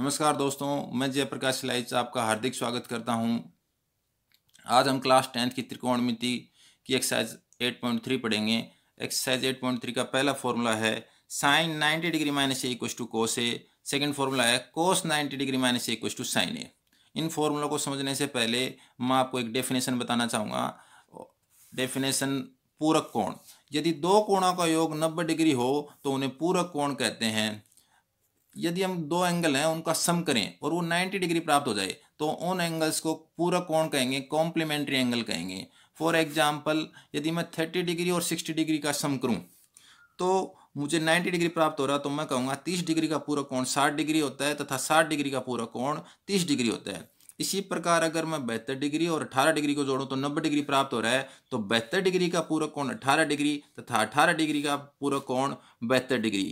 नमस्कार दोस्तों मैं जयप्रकाश लाइच आपका हार्दिक स्वागत करता हूं आज हम क्लास टेंथ की त्रिकोणमिति की एक्सरसाइज 8.3 पढ़ेंगे एक्सरसाइज 8.3 का पहला फॉर्मूला है sine 90 degree minus A equal to cos A second formula है cos 90 degree minus A equal to sine A इन फॉर्मूला को समझने से पहले मैं आपको एक डेफिनेशन बताना चाहूँगा डेफिनेशन पूरक कोण यदि दो कोणों का योग नब्बे डिग्री हो तो उन्हें पूरक कोण कहते हैं यदि हम दो एंगल हैं उनका सम करें और वो 90 डिग्री प्राप्त हो जाए तो उन एंगल्स को पूरा कोण कहेंगे कॉम्प्लीमेंट्री एंगल कहेंगे फॉर एग्जाम्पल यदि मैं 30 डिग्री और 60 डिग्री का सम करूं तो मुझे 90 डिग्री प्राप्त हो रहा तो मैं कहूँगा 30 डिग्री का पूरा कोण 60 डिग्री होता है तथा 60 डिग्री का पूरा कोण 30 डिग्री होता है इसी प्रकार अगर मैं बहत्तर डिग्री और अठारह डिग्री को जोड़ूं तो नब्बे डिग्री प्राप्त हो रहा है तो बहत्तर डिग्री का पूरा कोण अठारह डिग्री तथा अठारह डिग्री का पूरा कोण बहत्तर डिग्री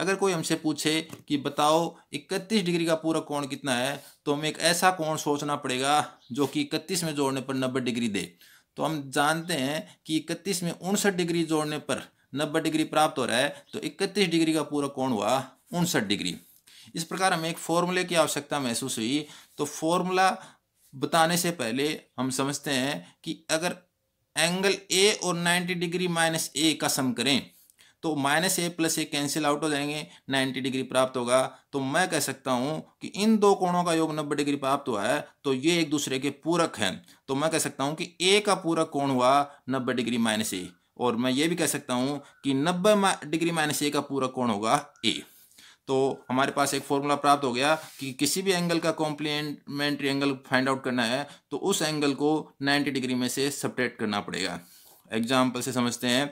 अगर कोई हमसे पूछे कि बताओ 31 डिग्री का पूरा कोण कितना है तो हमें एक ऐसा कोण सोचना पड़ेगा जो कि 31 में जोड़ने पर 90 डिग्री दे तो हम जानते हैं कि 31 में उनसठ डिग्री जोड़ने पर 90 डिग्री प्राप्त हो रहा है तो 31 डिग्री का पूरा कोण हुआ उनसठ डिग्री इस प्रकार हमें एक फॉर्मूले की आवश्यकता महसूस हुई तो फॉर्मूला बताने से पहले हम समझते हैं कि अगर एंगल ए और नाइन्टी डिग्री माइनस ए का सम करें तो minus A plus A cancel out हो जाएंगे 90 डिग्री प्राप्त होगा तो मैं कह सकता हूं कि इन दो कोणों का योग 90 डिग्री प्राप्त हुआ है तो ये एक दूसरे के पूरक हैं तो मैं कह सकता हूं कि ए का पूरक कोण हुआ 90 डिग्री माइनस ए और मैं ये भी कह सकता हूं कि 90 डिग्री माइनस ए का पूरक कोण होगा ए तो हमारे पास एक फॉर्मूला प्राप्त हो गया कि किसी भी एंगल का कॉम्प्लीमेंट्री एंगल फाइंड आउट करना है तो उस एंगल को नाइन्टी डिग्री में से सपरेट करना पड़ेगा एग्जाम्पल से समझते हैं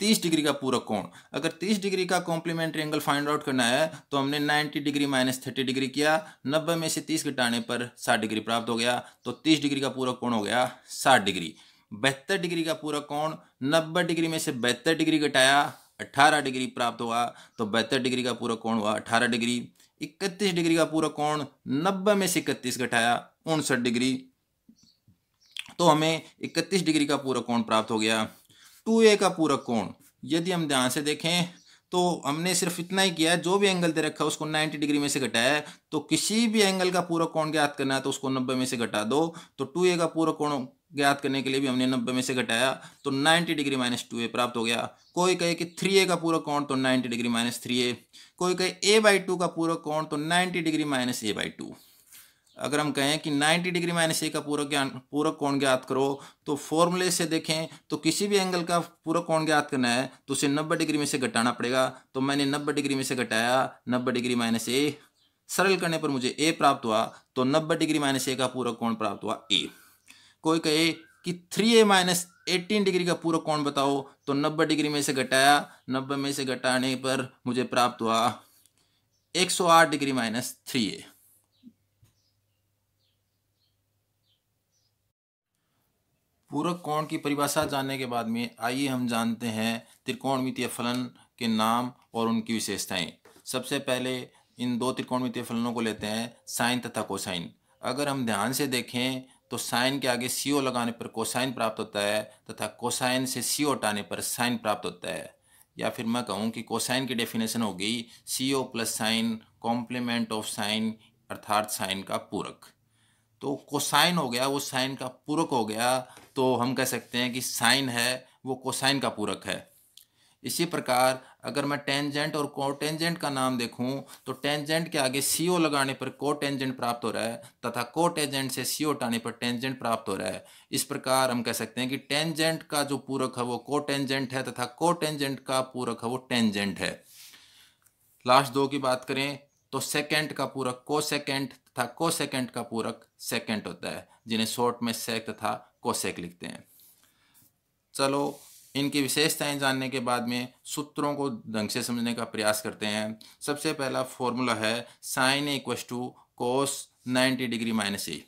30 डिग्री का पूरा कोण अगर 30 डिग्री का कॉम्प्लीमेंट्री एंगल फाइंड आउट करना है तो हमने 90 डिग्री माइनस थर्टी डिग्री किया 90 में से 30 घटाने पर 60 डिग्री प्राप्त हो गया तो 30 डिग्री का पूरा कोण हो गया 60 डिग्री बहत्तर डिग्री का पूरा कोण नब्बे डिग्री में से बहत्तर डिग्री घटाया 18 डिग्री प्राप्त हुआ तो बहत्तर डिग्री का पूरा कोण हुआ अठारह डिग्री इकतीस डिग्री का पूरा कोण नब्बे में से इकतीस घटाया उनसठ डिग्री तो हमें इकतीस डिग्री का पूरा कोण प्राप्त हो गया टू ए का पूरक कोण यदि हम ध्यान से देखें तो हमने सिर्फ इतना ही किया जो भी एंगल दे रखा है उसको 90 डिग्री में से घटाया है तो किसी भी एंगल का पूरा कोण ज्ञात करना है तो उसको 90 में से घटा दो तो टू ए का पूरा कोण ज्ञात करने के लिए भी हमने 90 में से घटाया तो 90 डिग्री माइनस टू ए प्राप्त हो गया कोई कहे कि थ्री ए का पूरा कोण तो 90 डिग्री माइनस थ्री कोई कहे ए बाई टू का पूरा कोण तो ninety degree minus A by two अगर हम कहें कि 90 डिग्री माइनस ए का पूरक ज्ञान पूरक कोण ज्ञात करो तो फॉर्मूले से देखें तो किसी भी एंगल का पूरक कोण ज्ञात करना है तो उसे 90 डिग्री में से घटाना पड़ेगा तो मैंने 90 डिग्री में से घटाया 90 डिग्री माइनस ए सरल करने पर मुझे ए प्राप्त हुआ तो 90 डिग्री माइनस ए का पूरक कोण प्राप्त हुआ ए कोई कहे कि three A minus eighteen degree का पूरक कोण बताओ तो नब्बे डिग्री में से घटाया नब्बे में से घटाने पर मुझे प्राप्त हुआ एक सौ आठ डिग्री माइनस थ्री ए पूरक कोण की परिभाषा जानने के बाद में आइए हम जानते हैं त्रिकोणमितीय फलन के नाम और उनकी विशेषताएं सबसे पहले इन दो त्रिकोणमितीय फलनों को लेते हैं साइन तथा कोसाइन अगर हम ध्यान से देखें तो साइन के आगे सी ओ लगाने पर कोसाइन प्राप्त होता है तथा कोसाइन से सी ओ हटाने पर साइन प्राप्त होता है या फिर मैं कहूँ कि कोसाइन की डेफिनेशन होगी C O plus sine complement of sine अर्थात साइन का पूरक तो कोसाइन हो गया वो साइन का पूरक हो गया तो हम कह सकते हैं कि साइन है वो कोसाइन का पूरक है इसी प्रकार अगर मैं टेंजेंट और कोटेंजेंट का नाम देखूं तो टेंजेंट के आगे सीओ लगाने पर कोटेंजेंट प्राप्त हो रहा है तथा कोटेंजेंट से सीओ हटाने पर टेंजेंट प्राप्त हो रहा है इस प्रकार हम कह सकते हैं कि टेंजेंट का जो पूरक है वो कोटेंजेंट है तथा कोटेंजेंट का पूरक है वो टेंजेंट है लास्ट दो की बात करें तो सेकेंड का पूरक को तथा को सेकेंड का पूरक सेकेंड होता है जिन्हें शॉर्ट में सेक तथा कोसेक लिखते हैं चलो इनकी विशेषताएं जानने के बाद में सूत्रों को ढंग से समझने का प्रयास करते हैं सबसे पहला फॉर्मूला है sine equal to cos ninety degree minus A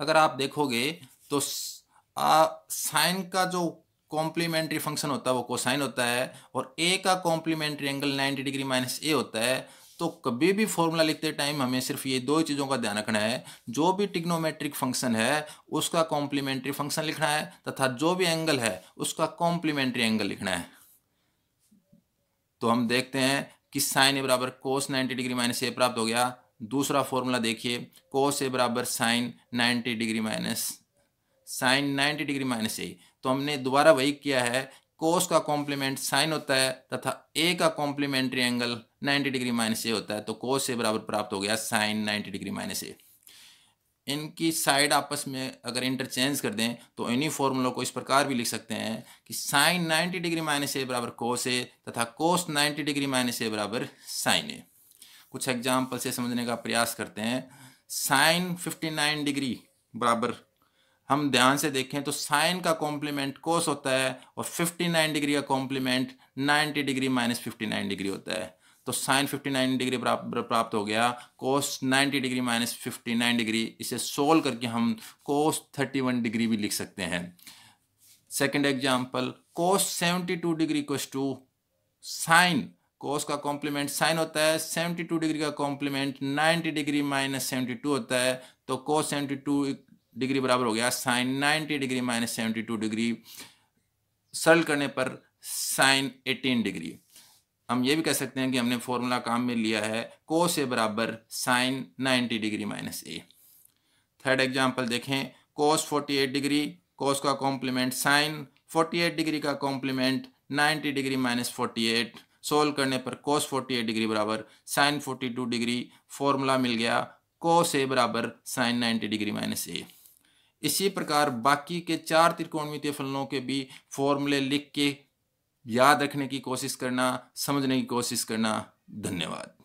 अगर आप देखोगे तो साइन का जो कॉम्प्लीमेंट्री फंक्शन होता है वो कोसाइन होता है और ए का complementary angle 90 degree minus A होता है तो कभी भी फॉर्मूला लिखते टाइम हमें सिर्फ ये दो चीज़ों का ध्यान रखना है जो भी टिग्नोमेट्रिक फंक्शन है उसका कॉम्प्लीमेंट्री फंक्शन लिखना है तथा जो भी एंगल है उसका कॉम्प्लीमेंट्री एंगल लिखना है तो हम देखते हैं कि साइन ए बराबर cos ninety degree minus A प्राप्त हो गया दूसरा फॉर्मूला देखिए कोस ए बराबर sine ninety degree minus sine ninety degree minus A तो हमने दोबारा वही किया है कोस का कॉम्प्लीमेंट साइन होता है तथा ए का complementary angle 90 degree minus A होता है तो कोस ए बराबर प्राप्त हो गया साइन 90 डिग्री माइनस ए इनकी साइड आपस में अगर इंटरचेंज कर दें तो इन्हीं फॉर्मूलों को इस प्रकार भी लिख सकते हैं कि साइन 90 डिग्री माइनस ए बराबर कोस ए तथा कोस 90 डिग्री माइनस ए बराबर साइन ए कुछ एग्जाम्पल से समझने का प्रयास करते हैं साइन 59 डिग्री बराबर हम ध्यान से देखें तो साइन का कॉम्प्लीमेंट कोस होता है और 59 डिग्री का कॉम्प्लीमेंट 90 डिग्री माइनस 59 डिग्री होता है तो साइन 59 डिग्री प्राप्त हो गया कोस 90 डिग्री माइनस 59 डिग्री इसे सोल्व करके हम कोस 31 डिग्री भी लिख सकते हैं second example cos 72 degree cos to sine cos का कॉम्प्लीमेंट साइन होता है 72 डिग्री का कॉम्प्लीमेंट 90 डिग्री माइनस 72 होता है तो कोस 72 डिग्री बराबर हो गया साइन 90 डिग्री माइनस 72 डिग्री सरल करने पर साइन 18 डिग्री हम ये भी कह सकते हैं कि हमने फॉर्मूला काम में लिया है को से बराबर sine ninety degree minus A third example देखें cos forty eight degree cos का complement sine forty eight degree का complement ninety degree minus forty eight solve करने पर कोस फोर्टी एट डिग्री बराबर sine forty two degree formula मिल गया को से बराबर sine ninety degree minus A इसी प्रकार बाकी के चार त्रिकोणमितीय फलनों के भी फॉर्मूले लिख के याद रखने की कोशिश करना समझने की कोशिश करना धन्यवाद